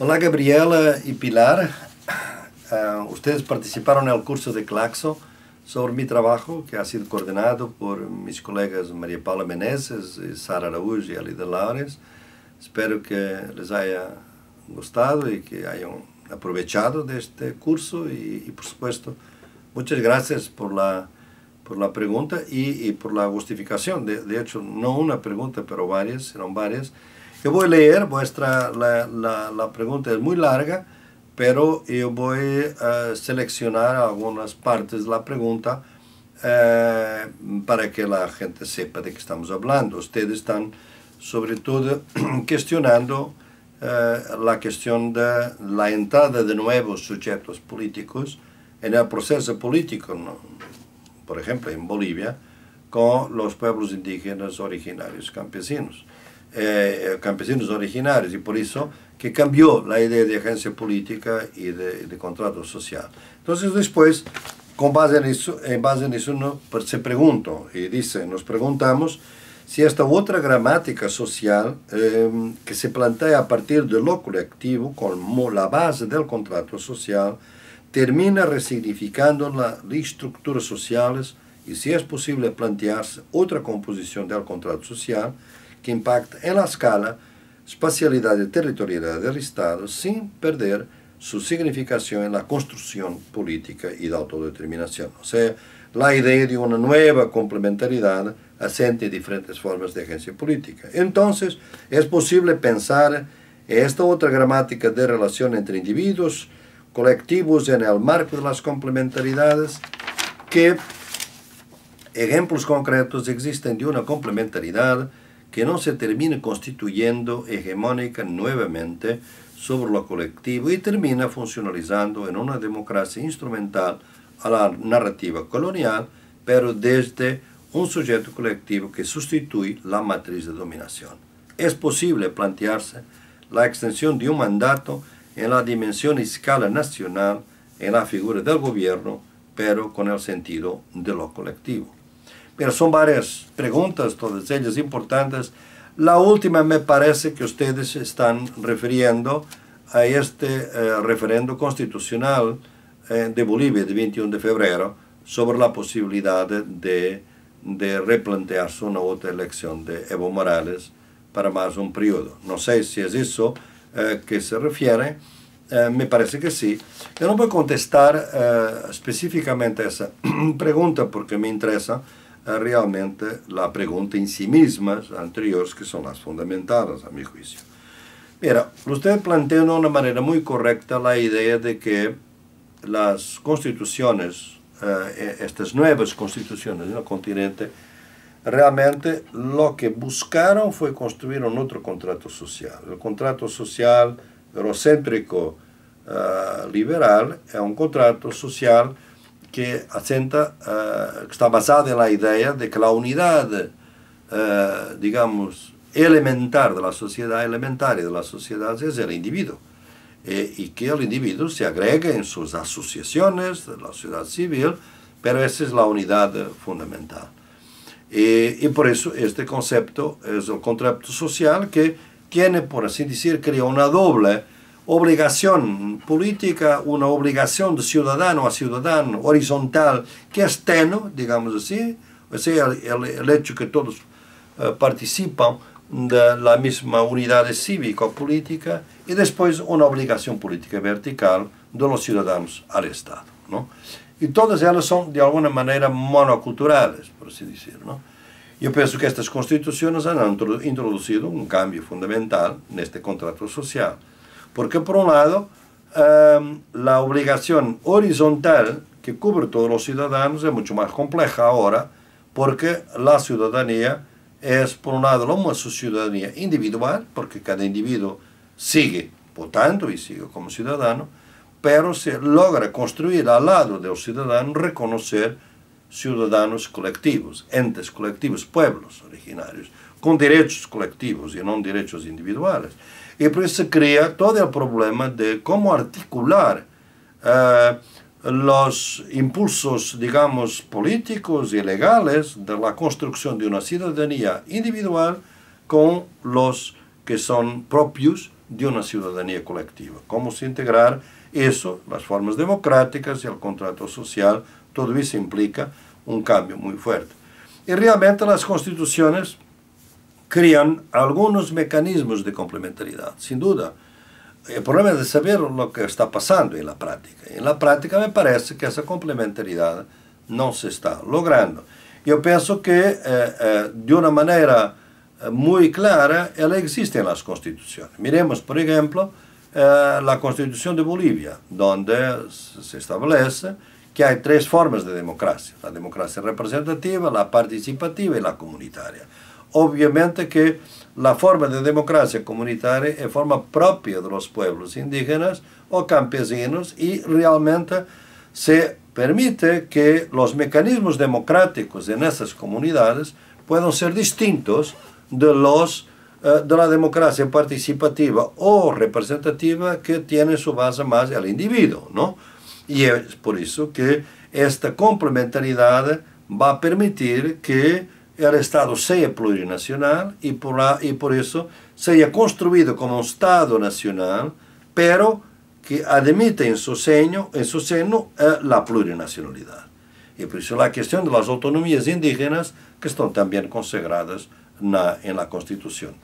Hola Gabriela y Pilar. Ah, ustedes participaron en el curso de Claxo sobre mi trabajo que ha sido coordinado por mis colegas María Paula Meneses, eh, Sara Araújo y Alida Laures. Espero que les haya gustado y que hayan aprovechado de este curso y, por supuesto muchas gracias por la, por la pregunta y, por la justificación. De, hecho, no una pregunta, pero varias, eran varias. Yo voy a leer vuestra, la, pregunta es muy larga, pero yo voy a seleccionar algunas partes de la pregunta eh, para que la gente sepa de qué estamos hablando. Ustedes están sobre todo cuestionando eh, la cuestión de la entrada de nuevos sujetos políticos en el proceso político, por ejemplo en Bolivia, con los pueblos indígenas originarios campesinos. Eh, eh, campesinos originarios y por eso que cambió la idea de agencia política y de, contrato social. Entonces después, con base en eso, en base en eso no, pues, se preguntó y dice, nos preguntamos si esta otra gramática social em, que se plantea a partir de lo colectivo como la base del contrato social termina resignificando las estructuras sociales y si es posible plantearse otra composición del contrato social que impacta en la escala espacialidad y territorialidad del Estado sin perder su significación en la construcción política y de autodeterminación. O sea, la idea de una nueva complementariedad asente diferentes formas de agencia política. Entonces, es posible pensar esta otra gramática de relación entre individuos, colectivos en el marco de las complementariedades, que ejemplos concretos existen de una complementariedad que no se termine constituyendo hegemónica nuevamente sobre lo colectivo y termina funcionalizando en una democracia instrumental a la narrativa colonial, pero desde un sujeto colectivo que sustituye la matriz de dominación. Es posible plantearse la extensión de un mandato en la dimensión y escala nacional en la figura del gobierno, pero con el sentido de lo colectivo. Pero son varias preguntas, todas ellas importantes. La última me parece que ustedes están refiriendo a este eh, referendo constitucional eh, de Bolivia de 21 de febrero sobre la posibilidad de, de replantearse una otra elección de Evo Morales para más un periodo. No sé si es eso eh, que se refiere. Eh, me parece que sí. Yo no voy a contestar específicamente eh, específicamente esa pregunta porque me interesa eh, realmente la pregunta en sí misma, anteriores que son las fundamentadas a mi juicio. Mira, usted plantea de una manera muy correcta la idea de que las constituciones, e, estas nuevas constituciones en el continente, realmente lo que buscaron fue construir un otro contrato social. El contrato social eurocéntrico eh, liberal es un contrato social que asenta eh, está basado en la idea de que la unidad eh, digamos, elemental de la sociedad, elementaria de la sociedad, es el individuo. y que el individuo se agregue en sus asociaciones, de la sociedad civil, pero esa es la unidad fundamental. y por eso este concepto es el contrato social que tiene, por así decir, crea una doble obligación política, una obligación de ciudadano a ciudadano horizontal, que es tenue, digamos así, o sea, el, hecho que todos eh, participan de la misma unidad o política y después una obligación política vertical de los ciudadanos al Estado. ¿no? Y todas ellas son de alguna manera monoculturales, por así decirlo. ¿no? Yo pienso que estas constituciones han introducido un cambio fundamental en este contrato social, porque por un lado em, la obligación horizontal que cubre todos los ciudadanos es mucho más compleja ahora, porque la ciudadanía es por un lado una ciudadanía individual, porque cada individuo sigue votando y sigue como ciudadano, pero se logra construir al lado del ciudadano reconocer ciudadanos colectivos, entes colectivos, pueblos originarios, con derechos colectivos y no derechos individuales. Y por eso se crea todo el problema de cómo articular eh, los impulsos, digamos, políticos y legales de la construcción de una ciudadanía individual con los que son propios de una ciudadanía colectiva. Cómo se integrar eso, las formas democráticas y el contrato social todo eso implica un um cambio muy fuerte. Y e, realmente las constituciones crean algunos mecanismos de complementariedad sin duda. El problema de saber lo que está pasando en em la práctica. En em la práctica me parece que esa complementariedad no se está logrando. Yo e pienso que, eh, eh, de una manera eh, muy clara, ella existe em las constituciones Miremos, por ejemplo la constitución de Bolivia donde se establece que hay tres formas de democracia, la democracia representativa, la participativa y la comunitaria. Obviamente que la forma de democracia comunitaria es forma propia de los pueblos indígenas o campesinos y realmente se permite que los mecanismos democráticos en esas comunidades puedan ser distintos de los eh, de la democracia participativa o representativa que tiene su base más el individuo, ¿no? Y es por eso que esta complementariedad va a permitir que el Estado sea plurinacional y por, y por eso sea construido como un Estado nacional, pero que admite en su seno, en su seno eh, la plurinacionalidad. Y por eso la cuestión de las autonomías indígenas que están también consagradas en la Constitución.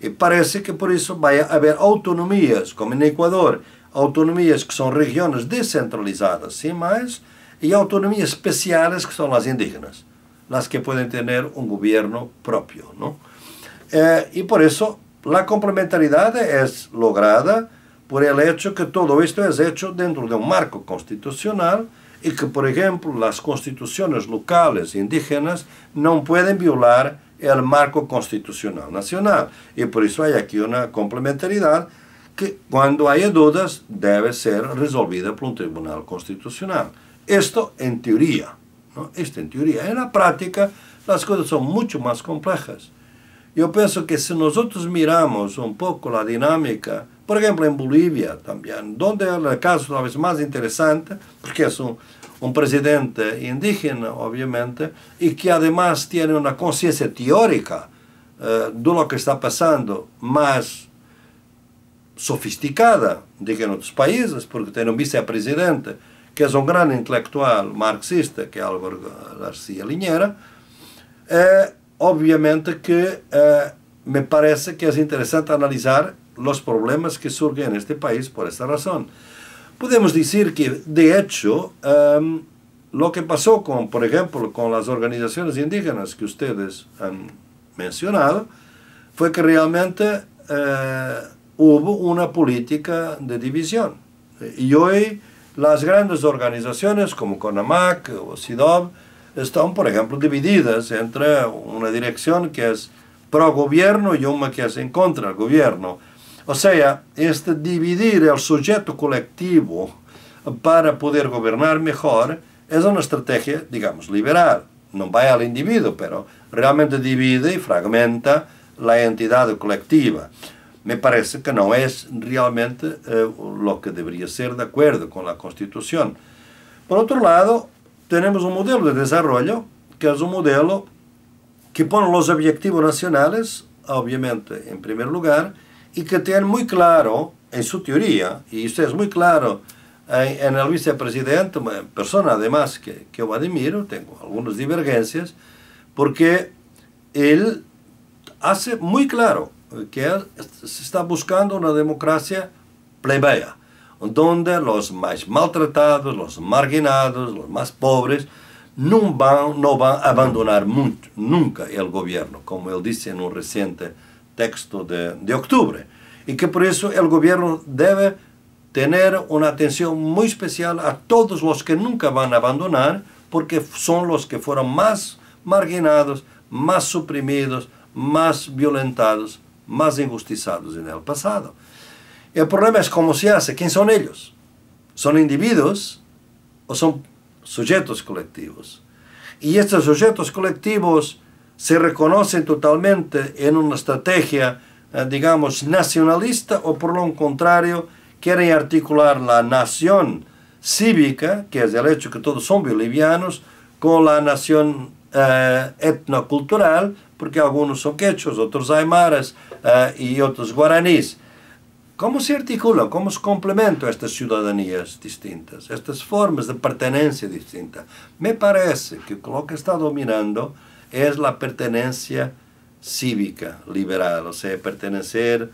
Y parece que por eso vaya a haber autonomías, como en Ecuador, Autonomías que son regiones descentralizadas, sin más, y e autonomías especiales que son las indígenas, las que pueden tener un um gobierno propio. Y e por eso la complementariedad es lograda por el hecho que todo esto es hecho dentro de un um marco constitucional y e que, por ejemplo, las constituciones locales indígenas no pueden violar el marco constitucional nacional. Y por eso hay aquí una complementariedad que cuando haya dudas debe ser resolvida por un tribunal constitucional. Esto en teoría, ¿no? Esto en teoría. En la práctica las cosas son mucho más complejas. Yo pienso que si nosotros miramos un poco la dinámica, por ejemplo en Bolivia también, donde el caso tal vez más interesante, porque es un, un presidente indígena, obviamente, y que además tiene una conciencia teórica eh, de lo que está pasando, más sofisticada de en otros países, porque tiene un vicepresidente que es un gran intelectual marxista, que es Álvaro García Linera, eh, obviamente que eh, me parece que es interesante analizar los problemas que surgen en este país por esta razón. Podemos decir que, de hecho, em, lo que pasó con, por ejemplo, con las organizaciones indígenas que ustedes han mencionado, fue que realmente eh, hubo una política de división. Y hoy las grandes organizaciones como CONAMAC o SIDOB están, por ejemplo, divididas entre una dirección que es pro gobierno y una que es en contra del gobierno. O sea, este dividir el sujeto colectivo para poder gobernar mejor es una estrategia, digamos, liberal. No va al individuo, pero realmente divide y fragmenta la entidad colectiva me parece que no es realmente eh, lo que debería ser de acuerdo con la Constitución. Por otro lado, tenemos un modelo de desarrollo que es un modelo que pone los objetivos nacionales, obviamente, en primer lugar, y que tiene muy claro en su teoría, y esto es muy claro en el vicepresidente, persona además que, que yo admiro, tengo algunas divergencias, porque él hace muy claro que se está buscando una democracia plebeya, donde los más maltratados, los marginados, los más pobres, no van, no van a abandonar nunca el gobierno, como él dice en un reciente texto de, de octubre. Y que por eso el gobierno debe tener una atención muy especial a todos los que nunca van a abandonar, porque son los que fueron más marginados, más suprimidos, más violentados más injustizados en el pasado. El problema es cómo se hace, quién son ellos. ¿Son individuos o son sujetos colectivos? Y estos sujetos colectivos se reconocen totalmente en una estrategia, eh, digamos, nacionalista o por lo contrario, quieren articular la nación cívica, que es el hecho que todos son bolivianos, con la nación eh, etnocultural, porque algunos son quechos, otros aymaras eh, y otros guaraníes. ¿Cómo se articula ¿Cómo se complementan estas ciudadanías distintas? Estas formas de pertenencia distinta Me parece que lo que está dominando es la pertenencia cívica, liberal, o sea, pertenecer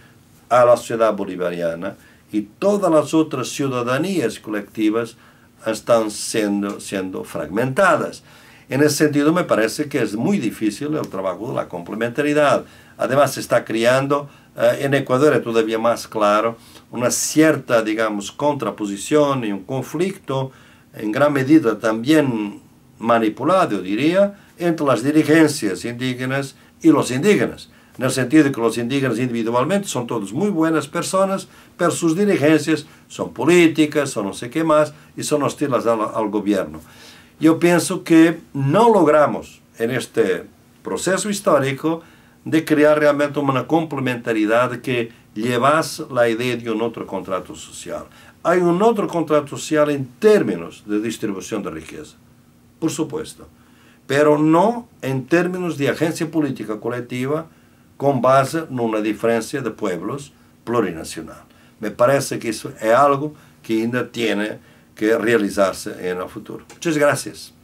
a la ciudad bolivariana y todas las otras ciudadanías colectivas están siendo, siendo fragmentadas. En ese sentido me parece que es muy difícil el trabajo de la complementariedad. Además se está creando eh, en Ecuador, es todavía más claro, una cierta, digamos, contraposición y un conflicto en gran medida también manipulado, yo diría, entre las dirigencias indígenas y los indígenas en el sentido de que los indígenas individualmente son todos muy buenas personas, pero sus dirigencias son políticas, son no sé qué más, y son hostiles al gobierno yo pienso que no logramos en este proceso histórico de crear realmente una complementariedad que llevase la idea de un otro contrato social. Hay un otro contrato social en términos de distribución de riqueza, por supuesto, pero no en términos de agencia política colectiva con base en una diferencia de pueblos plurinacional. Me parece que eso es algo que ainda tiene que realizar-se em no futuro. Muchas gracias.